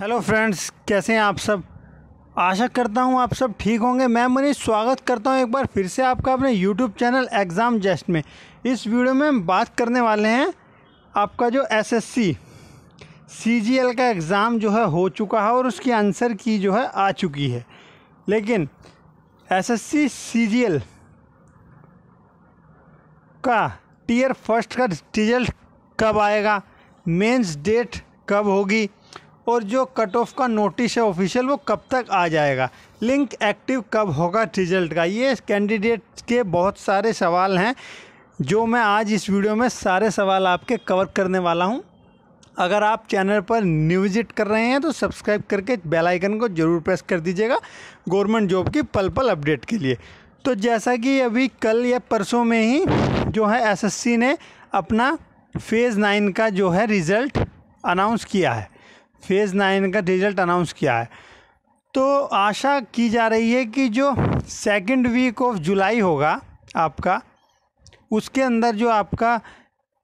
hello friends कैसे हैं आप सब आशा करता हूं आप सब ठीक होंगे मैं मनीष स्वागत करता हूं एक बार फिर से आपका अपने यूट्यूब चैनल एग्ज़ाम जस्ट में इस वीडियो में हम बात करने वाले हैं आपका जो एसएससी सीजीएल का एग्ज़ाम जो है हो चुका है और उसकी आंसर की जो है आ चुकी है लेकिन एसएससी सीजीएल का टीयर फर्स्ट का रिजल्ट कब आएगा मेंस डेट कब होगी और जो कट ऑफ का नोटिस है ऑफिशियल वो कब तक आ जाएगा लिंक एक्टिव कब होगा रिजल्ट का ये कैंडिडेट के बहुत सारे सवाल हैं जो मैं आज इस वीडियो में सारे सवाल आपके कवर करने वाला हूँ अगर आप चैनल पर न्यू विजिट कर रहे हैं तो सब्सक्राइब करके बेल आइकन को ज़रूर प्रेस कर दीजिएगा गवर्नमेंट जॉब की पल पल अपडेट के लिए तो जैसा कि अभी कल या परसों में ही जो है एसएससी ने अपना फेज़ नाइन का जो है रिज़ल्ट अनाउंस किया है फेज़ नाइन का रिज़ल्ट अनाउंस किया है तो आशा की जा रही है कि जो सेकंड वीक ऑफ जुलाई होगा आपका उसके अंदर जो आपका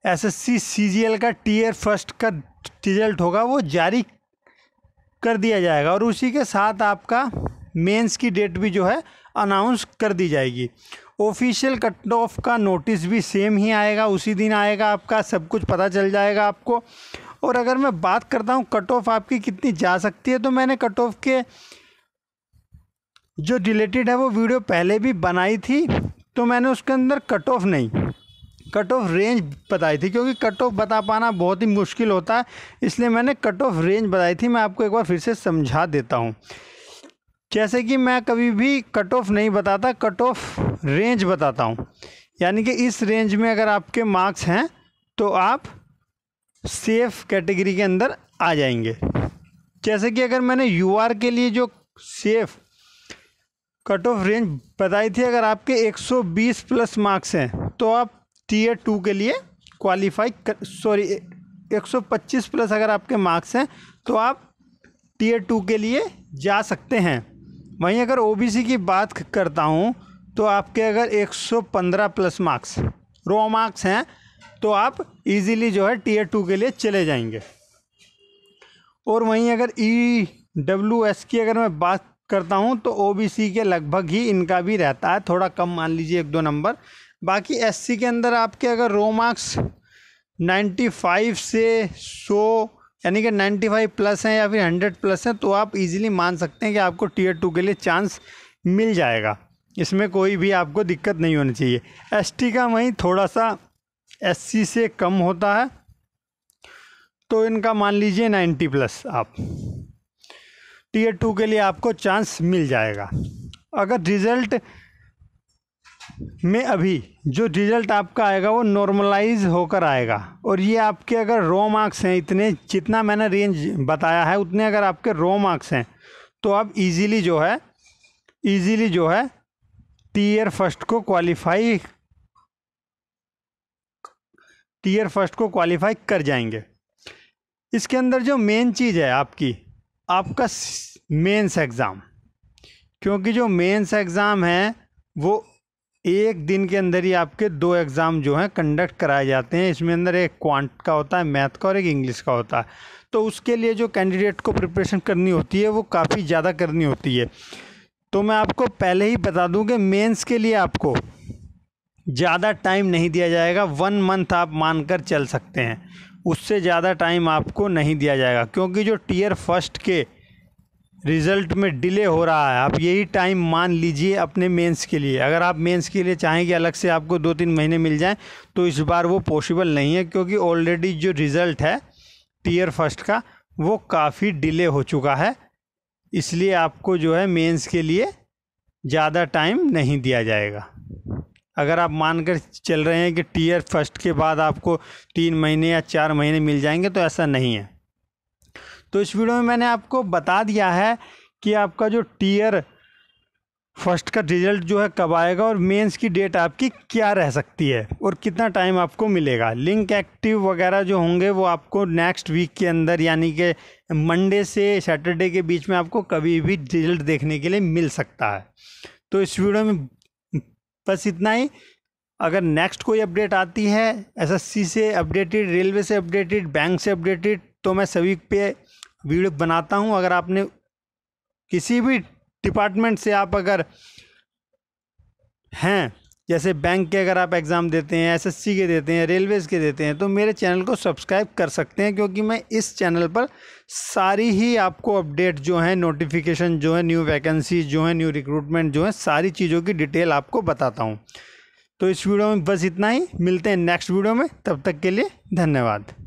एसएससी सीजीएल का टीयर फर्स्ट का रिजल्ट होगा वो जारी कर दिया जाएगा और उसी के साथ आपका मेंस की डेट भी जो है अनाउंस कर दी जाएगी ऑफिशियल कट ऑफ का नोटिस भी सेम ही आएगा उसी दिन आएगा आपका सब कुछ पता चल जाएगा आपको और अगर मैं बात करता हूँ कट ऑफ आपकी कितनी जा सकती है तो मैंने कट ऑफ के जो रिलेटेड है वो वीडियो पहले भी बनाई थी तो मैंने उसके अंदर कट ऑफ नहीं कट ऑफ रेंज बताई थी क्योंकि कट ऑफ बता पाना बहुत ही मुश्किल होता है इसलिए मैंने कट ऑफ रेंज बताई थी मैं आपको एक बार फिर से समझा देता हूँ जैसे कि मैं कभी भी कट ऑफ नहीं बताता कट ऑफ रेंज बताता हूँ यानी कि इस रेंज में अगर आपके मार्क्स हैं तो आप सेफ कैटेगरी के अंदर आ जाएंगे जैसे कि अगर मैंने यू के लिए जो सेफ कट ऑफ रेंज बताई थी अगर आपके 120 प्लस मार्क्स हैं तो आप टीयर टू के लिए क्वालिफाई कर सॉरी 125 प्लस अगर आपके मार्क्स हैं तो आप टीयर टू के लिए जा सकते हैं वहीं अगर ओबीसी की बात करता हूँ तो आपके अगर 115 प्लस मार्क्स रो मार्क्स हैं तो आप इजीली जो है टीयर टू के लिए चले जाएंगे और वहीं अगर ई डब्ल्यू एस की अगर मैं बात करता हूँ तो ओ बी सी के लगभग ही इनका भी रहता है थोड़ा कम मान लीजिए एक दो नंबर बाकी एस सी के अंदर आपके अगर रो मार्क्स नाइन्टी फाइव से सो यानी कि नाइन्टी फाइव प्लस हैं या फिर हंड्रेड प्लस हैं तो आप इजीली मान सकते हैं कि आपको टीयर टू के लिए चांस मिल जाएगा इसमें कोई भी आपको दिक्कत नहीं होनी चाहिए एस टी का वहीं थोड़ा सा अस्सी से कम होता है तो इनका मान लीजिए नाइन्टी प्लस आप टीयर टू के लिए आपको चांस मिल जाएगा अगर रिजल्ट में अभी जो रिजल्ट आपका आएगा वो नॉर्मलाइज होकर आएगा और ये आपके अगर रो मार्क्स हैं इतने जितना मैंने रेंज बताया है उतने अगर आपके रो मार्क्स हैं तो आप इजीली जो है इजीली जो है टीयर फर्स्ट को क्वालिफाई टीयर फर्स्ट को क्वालिफाई कर जाएंगे इसके अंदर जो मेन चीज़ है आपकी आपका मेंस एग्ज़ाम क्योंकि जो मेंस एग्ज़ाम है वो एक दिन के अंदर ही आपके दो एग्ज़ाम जो हैं कंडक्ट कराए जाते हैं इसमें अंदर एक क्वांट का होता है मैथ का और एक इंग्लिश का होता है तो उसके लिए जो कैंडिडेट को प्रिपरेशन करनी होती है वो काफ़ी ज़्यादा करनी होती है तो मैं आपको पहले ही बता दूं कि मेंस के लिए आपको ज़्यादा टाइम नहीं दिया जाएगा वन मंथ आप मानकर चल सकते हैं उससे ज़्यादा टाइम आपको नहीं दिया जाएगा क्योंकि जो टीयर फर्स्ट के रिज़ल्ट में डिले हो रहा है आप यही टाइम मान लीजिए अपने मेंस के लिए अगर आप मेंस के लिए चाहेंगे अलग से आपको दो तीन महीने मिल जाएं तो इस बार वो पॉसिबल नहीं है क्योंकि ऑलरेडी जो रिज़ल्ट है टीयर फर्स्ट का वो काफ़ी डिले हो चुका है इसलिए आपको जो है मेंस के लिए ज़्यादा टाइम नहीं दिया जाएगा अगर आप मानकर चल रहे हैं कि टीयर फर्स्ट के बाद आपको तीन महीने या चार महीने मिल जाएंगे तो ऐसा नहीं है तो इस वीडियो में मैंने आपको बता दिया है कि आपका जो टीयर फर्स्ट का रिजल्ट जो है कब आएगा और मेंस की डेट आपकी क्या रह सकती है और कितना टाइम आपको मिलेगा लिंक एक्टिव वगैरह जो होंगे वो आपको नेक्स्ट वीक के अंदर यानी कि मंडे से सैटरडे के बीच में आपको कभी भी रिजल्ट देखने के लिए मिल सकता है तो इस वीडियो में बस इतना ही अगर नेक्स्ट कोई अपडेट आती है एसएससी से अपडेटेड रेलवे से अपडेटेड बैंक से अपडेटेड तो मैं सभी पे वीडियो बनाता हूँ अगर आपने किसी भी डिपार्टमेंट से आप अगर हैं जैसे बैंक के अगर आप एग्ज़ाम देते हैं एसएससी के देते हैं रेलवेज़ के देते हैं तो मेरे चैनल को सब्सक्राइब कर सकते हैं क्योंकि मैं इस चैनल पर सारी ही आपको अपडेट जो है नोटिफिकेशन जो है न्यू वैकेंसी जो है न्यू रिक्रूटमेंट जो है सारी चीज़ों की डिटेल आपको बताता हूँ तो इस वीडियो में बस इतना ही मिलते हैं नेक्स्ट वीडियो में तब तक के लिए धन्यवाद